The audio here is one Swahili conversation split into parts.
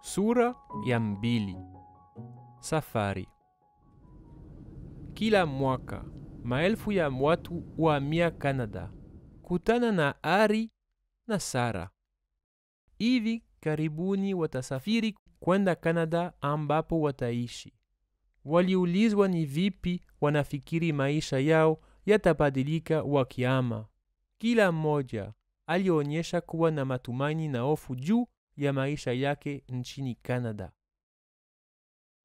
Sura ya mbili. Safari. Kila mwaka maelfu ya watu huhamia Kanada kutana na Ari na Sara. Hivi karibuni watasafiri kwenda Kanada ambapo wataishi. Waliulizwa ni vipi wanafikiri maisha yao yatabadilika wakiama Kila mmoja alionyesha kuwa na matumaini na hofu juu ya maisha yake nchini Canada.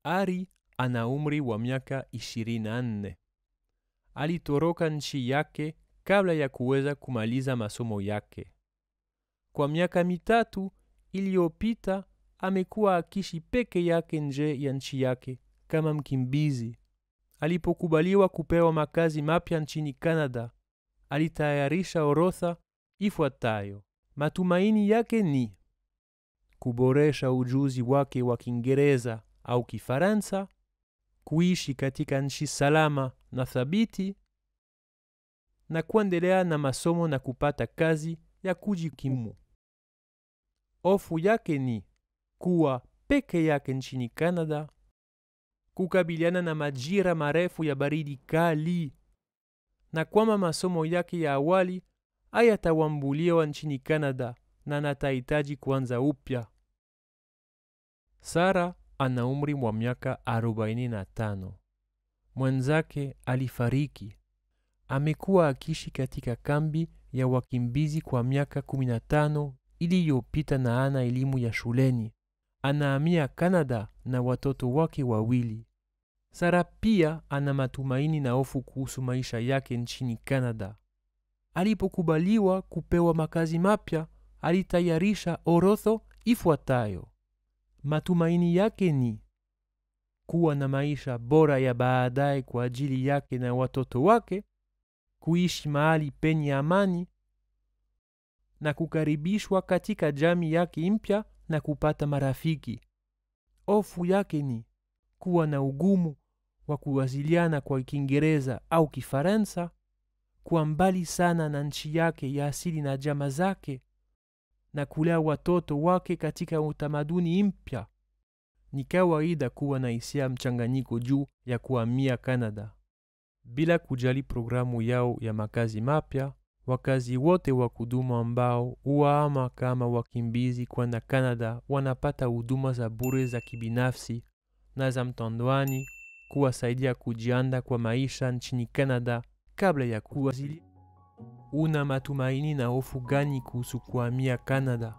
Ari ana umri wa miaka 24. Alitoroka nchi yake kabla ya kuweza kumaliza masomo yake. Kwa miaka mitatu iliyopita amekuwa akishi peke yake nje ya nchi yake kama mkimbizi. Alipokubaliwa kupewa makazi mapya nchini Canada, alitayarisha orotha ifuatayo: matumaini yake ni kuboresha ujuzi wake wa Kiingereza au Kifaransa, kuishi katika nchi salama na thabiti, na kuendelea na masomo na kupata kazi ya kujikimu. Hofu yake ni kuwa peke yake nchini Canada, kukabiliana na majira marefu ya baridi kali, na kwamba masomo yake ya awali hayatawambuliwa nchini Canada na natahitaji kuanza upya. Sara ana umri wa miaka 45. Mwenzake alifariki. Amekuwa akiishi katika kambi ya wakimbizi kwa miaka 15 iliyopita na ana elimu ya shuleni. anaamia Canada na watoto wake wawili. Sara pia ana matumaini na hofu kuhusu maisha yake nchini Canada alipokubaliwa kupewa makazi mapya alitayarisha orotho ifuatayo. Matumaini yake ni kuwa na maisha bora ya baadaye kwa ajili yake na watoto wake, kuishi mahali penye amani na kukaribishwa katika jamii yake mpya na kupata marafiki. ofu yake ni kuwa na ugumu wa kuwasiliana kwa Kiingereza au Kifaransa kuwa mbali sana na nchi yake ya asili na jama zake na kulea watoto wake katika utamaduni mpya. Ni kawaida kuwa na hisia mchanganyiko juu ya kuhamia Kanada. Bila kujali programu yao ya makazi mapya, wakazi wote wa kudumu ambao huwaama kama wakimbizi kwenda Kanada wanapata huduma za bure za kibinafsi na za mtandaoni kuwasaidia kujianda kwa maisha nchini Kanada kabla ya kuwasili, una matumaini na hofu gani kuhusu kuhamia Canada?